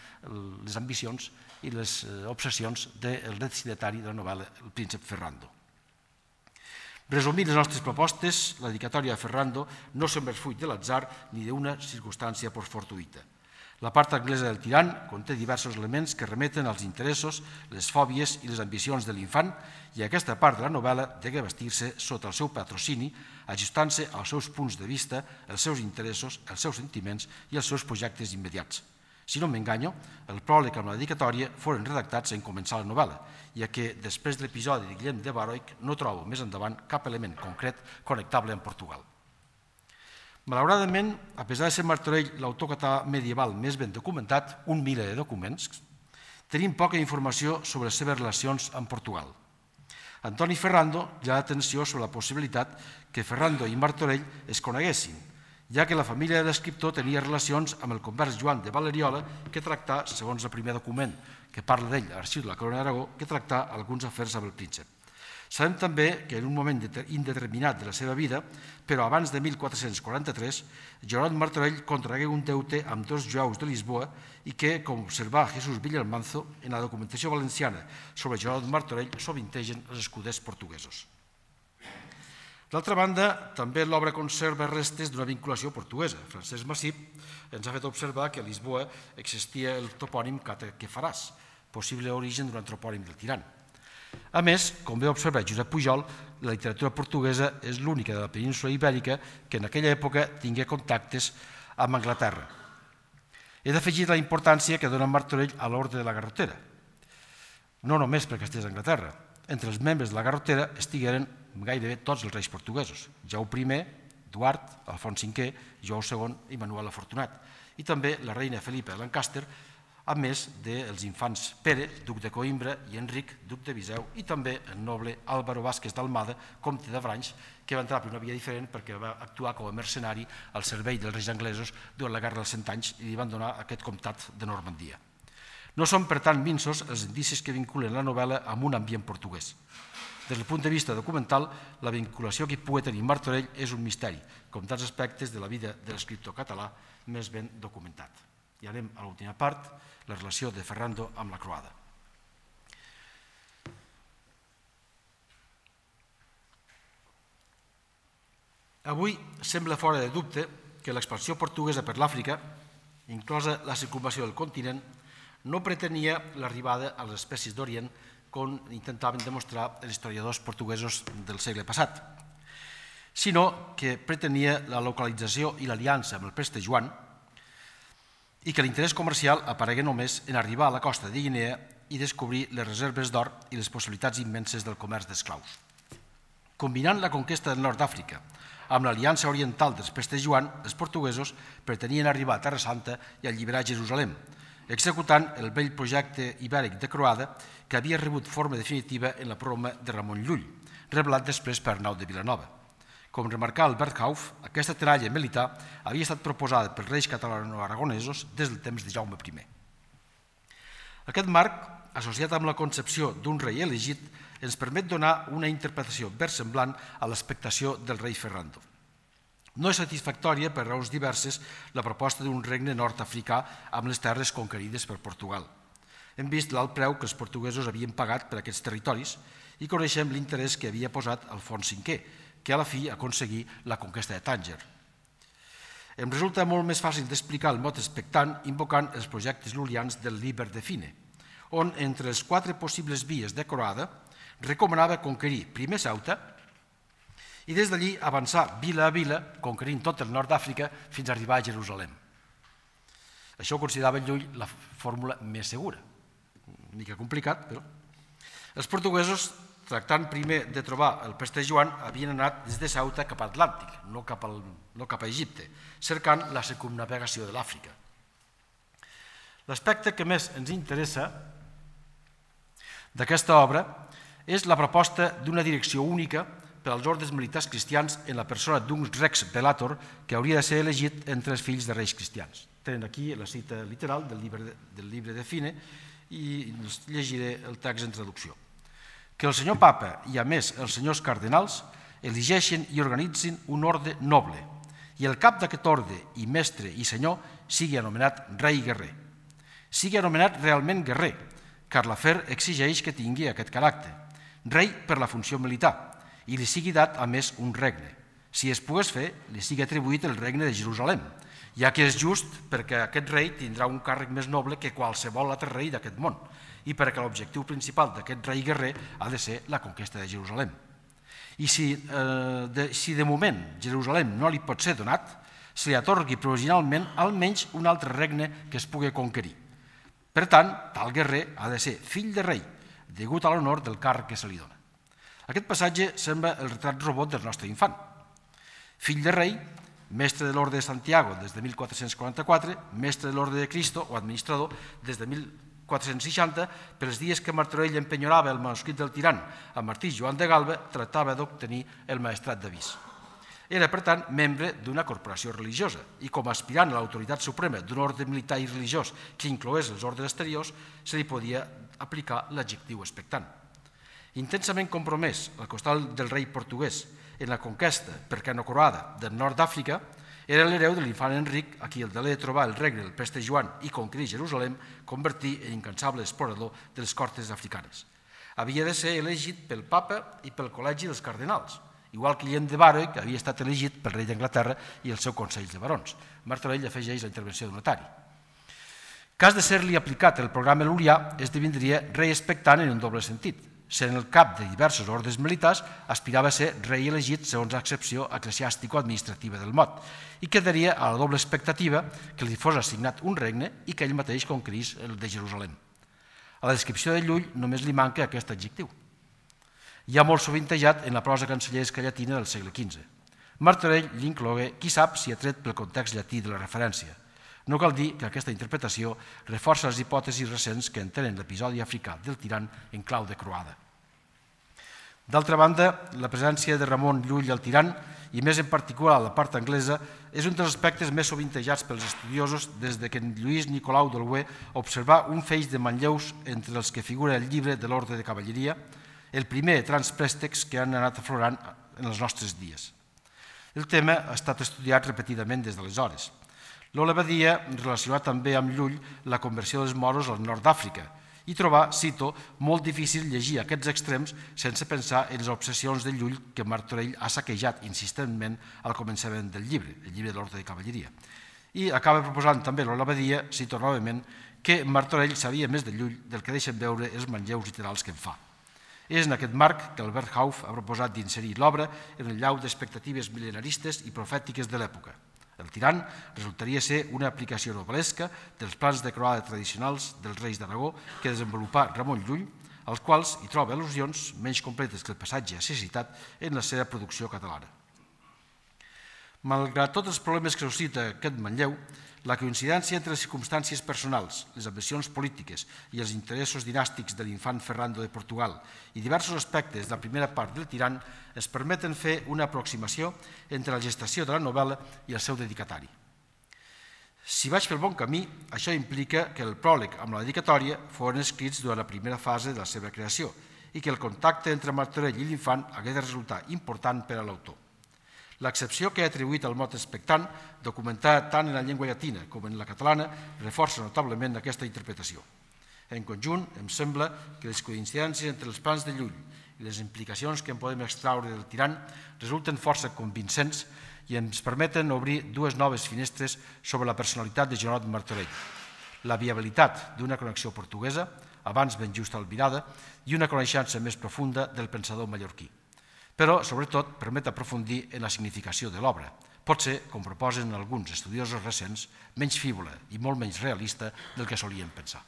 les ambicions i les eh, obsessions del destinatari de la novel·la El príncep Ferrando. Resumint les nostres propostes, la dedicatòria a Ferrando no sembla el fuit de l'atzar ni d'una circumstància postfortuïta. La part anglesa del tirant conté diversos elements que remeten als interessos, les fòbies i les ambicions de l'infant i aquesta part de la novel·la té que vestir-se sota el seu patrocini ajustant-se als seus punts de vista, els seus interessos, els seus sentiments i els seus projectes immediats. Si no m'enganyo, el pròleg amb la dedicatòria foren redactats en començar la novel·la, ja que després de l'episodi de Guillem de Baroic no trobo més endavant cap element concret connectable amb Portugal. Malauradament, a pesar de ser Martorell l'autor català medieval més ben documentat, un miler de documents, tenim poca informació sobre les seves relacions amb Portugal – Antoni Ferrando ja atenció sobre la possibilitat que Ferrando i Martorell es coneguessin, ja que la família de l'escriptor tenia relacions amb el convers Joan de Valeriola, que tractà, segons el primer document que parla d'ell l'Arxiu de la Corona d'Aragó, que tractà alguns afers amb el príncep. Sabem també que en un moment indeterminat de la seva vida, però abans de 1443, Gerard Martorell contragué un deute amb dos jueus de Lisboa i que, com observà Jesús Villalmanzo, en la documentació valenciana sobre Gerard Martorell sovintegen els escuders portuguesos. D'altra banda, també l'obra conserva restes d'una vinculació portuguesa. Francesc Massip ens ha fet observar que a Lisboa existia el topònim faràs, possible origen d'un antropònim del tirant. A més, com bé observa Josep Pujol, la literatura portuguesa és l'única de la península ibèrica que en aquella època tingué contactes amb Anglaterra. He d'afegir la importància que dona Martorell a l'ordre de la Garrotera. No només perquè estigués a Anglaterra. Entre els membres de la Garrotera estigueren gairebé tots els reis portuguesos. Jou I, Duart, Alfons V, Jou II i Manuel Afortunat. I també la reina Felipa de Lancaster, a més dels infants Pere, duc de Coimbra, i Enric, duc de Viseu, i també el noble Álvaro Vázquez d'Almada, comte de Branys, que va entrar per una via diferent perquè va actuar com a mercenari al servei dels reis anglesos durant la Guerra dels Cent Anys i li van donar aquest comtat de Normandia. No són, per tant, minsos els indicis que vinculen la novel·la amb un ambient portuguès. Des del punt de vista documental, la vinculació que pugui tenir Martorell és un misteri, com tants aspectes de la vida de l'escriptor català més ben documentat i anem a l'última part, la relació de Ferrando amb la croada. Avui sembla fora de dubte que l'expansió portuguesa per l'Àfrica, inclosa la circunvació del continent, no pretenia l'arribada a les espècies d'Orient com intentaven demostrar els historiadors portuguesos del segle passat, sinó que pretenia la localització i l'aliança amb el preste Joan, i que l'interès comercial aparegué només en arribar a la costa de Guinea i descobrir les reserves d'or i les possibilitats immenses del comerç d'esclaus. Combinant la conquesta del nord d'Àfrica amb l'aliança oriental dels Pestes Joan, els portuguesos pretenien arribar a Terra Santa i alliberar Jerusalem, executant el vell projecte ibèric de Croada que havia rebut forma definitiva en la proma de Ramon Llull, reblat després per Nau de Vilanova. Com remarcà Albert Kauf, aquesta tenalla militar havia estat proposada pels reis catalano-aragonesos des del temps de Jaume I. Aquest marc, associat amb la concepció d'un rei elegit, ens permet donar una interpretació versemblant a l'expectació del rei Ferrando. No és satisfactòria, per raons diverses, la proposta d'un regne nord-africà amb les terres conquerides per Portugal. Hem vist l'alt preu que els portuguesos havien pagat per aquests territoris i coneixem l'interès que havia posat Alfons V, que a la fi aconseguir la conquesta de Tànger. Em resulta molt més fàcil d'explicar el mot expectant invocant els projectes lulians del Liber de Fine, on entre les quatre possibles vies de Croada recomanava conquerir primer Ceuta i des d'allí avançar vila a vila, conquerint tot el nord d'Àfrica fins a arribar a Jerusalem. Això ho considerava Llull la fórmula més segura. Una mica complicat, però... Els portuguesos tractant primer de trobar el peste Joan, havien anat des de Ceuta cap a Atlàntic, no cap, al, no cap a Egipte, cercant la circumnavegació de l'Àfrica. L'aspecte que més ens interessa d'aquesta obra és la proposta d'una direcció única per als ordres militars cristians en la persona d'un rex velator que hauria de ser elegit entre els fills de reis cristians. Tenen aquí la cita literal del llibre, del llibre de Fine i llegiré el text en traducció que el senyor papa i, a més, els senyors cardinals eligeixin i organitzin un orde noble i el cap d'aquest orde i mestre i senyor sigui anomenat rei guerrer. Sigui anomenat realment guerrer, car l'afer exigeix que tingui aquest caràcter. Rei per la funció militar i li sigui dat, a més, un regne. Si es pogués fer, li sigui atribuït el regne de Jerusalem, ja que és just perquè aquest rei tindrà un càrrec més noble que qualsevol altre rei d'aquest món, i perquè l'objectiu principal d'aquest rei guerrer ha de ser la conquesta de Jerusalem. I si, eh, de, si de moment Jerusalem no li pot ser donat, se li atorgui provisionalment almenys un altre regne que es pugui conquerir. Per tant, tal guerrer ha de ser fill de rei, degut a l'honor del càrrec que se li dona. Aquest passatge sembla el retrat robot del nostre infant. Fill de rei, mestre de l'Orde de Santiago des de 1444, mestre de l'Orde de Cristo o administrador des de 1444, 460, pels dies que Martorell empenyorava el manuscrit del tirant a Martí Joan de Galba, tractava d'obtenir el maestrat d'avís. Era, per tant, membre d'una corporació religiosa i com aspirant a l'autoritat suprema d'un ordre militar i religiós que inclogués els ordres exteriors, se li podia aplicar l'adjectiu expectant. Intensament compromès al costat del rei portuguès en la conquesta per Cano Croada del nord d'Àfrica, era l'hereu de l'infant Enric, a qui el deler de trobar el regne del preste Joan i conquerir Jerusalem convertí en incansable explorador de les cortes africanes. Havia de ser elegit pel papa i pel col·legi dels cardenals, igual que Guillem de Baro, que havia estat elegit pel rei d'Anglaterra i el seu Consell de Barons. Martorell afegeix la intervenció d'un notari. Cas de ser-li aplicat el programa Lurià, esdevindria rei expectant en un doble sentit sent el cap de diverses ordres militars, aspirava a ser rei elegit segons eclesiàstica eclesiàstico-administrativa del mot i quedaria a la doble expectativa que li fos assignat un regne i que ell mateix conquerís el de Jerusalem. A la descripció de Llull només li manca aquest adjectiu. Ja molt sovintejat en la prosa cancelleresca llatina del segle XV. Martorell l'inclogué, qui sap si ha tret pel context llatí de la referència. No cal dir que aquesta interpretació reforça les hipòtesis recents que entenen l'episodi africà del tirant en clau de croada. D'altra banda, la presència de Ramon Llull al Tirant, i més en particular la part anglesa, és un dels aspectes més sovintejats pels estudiosos des de que en Lluís Nicolau del Hue observà un feix de manlleus entre els que figura el llibre de l'Orde de Cavalleria, el primer transprèstex que han anat aflorant en els nostres dies. El tema ha estat estudiat repetidament des d'aleshores. L'Olevadia relacionà també amb Llull la conversió dels moros al nord d'Àfrica, i trobar, cito, molt difícil llegir aquests extrems sense pensar en les obsessions de Llull que Martorell ha saquejat insistentment al començament del llibre, el llibre de l'Horta de Cavalleria. I acaba proposant també Lola Badia, cito novament, que Martorell sabia més de Llull del que deixen veure els manlleus literals que en fa. És en aquest marc que Albert Hauff ha proposat d'inserir l'obra en el llau d'expectatives mil·lenaristes i profètiques de l'època. El tirant resultaria ser una aplicació novel·lesca dels plans de croada tradicionals dels reis d'Aragó que desenvolupà Ramon Llull, als quals hi troba al·lusions menys completes que el passatge a citat en la seva producció catalana. Malgrat tots els problemes que suscita aquest Manlleu, la coincidència entre les circumstàncies personals, les ambicions polítiques i els interessos dinàstics de l'infant Ferrando de Portugal i diversos aspectes de la primera part del tirant es permeten fer una aproximació entre la gestació de la novel·la i el seu dedicatari. Si vaig pel bon camí, això implica que el pròleg amb la dedicatòria foren escrits durant la primera fase de la seva creació i que el contacte entre Martorell i l'infant hagués de resultar important per a l'autor. L'excepció que ha atribuït al mot expectant, documentada tant en la llengua llatina com en la catalana, reforça notablement aquesta interpretació. En conjunt, em sembla que les coincidències entre els plans de Llull i les implicacions que en podem extraure del tirant resulten força convincents i ens permeten obrir dues noves finestres sobre la personalitat de Gerard Martorell, la viabilitat d'una connexió portuguesa, abans ben just albirada, i una coneixença més profunda del pensador mallorquí però sobretot permet aprofundir en la significació de l'obra. Pot ser, com proposen alguns estudiosos recents, menys fíbula i molt menys realista del que solien pensar.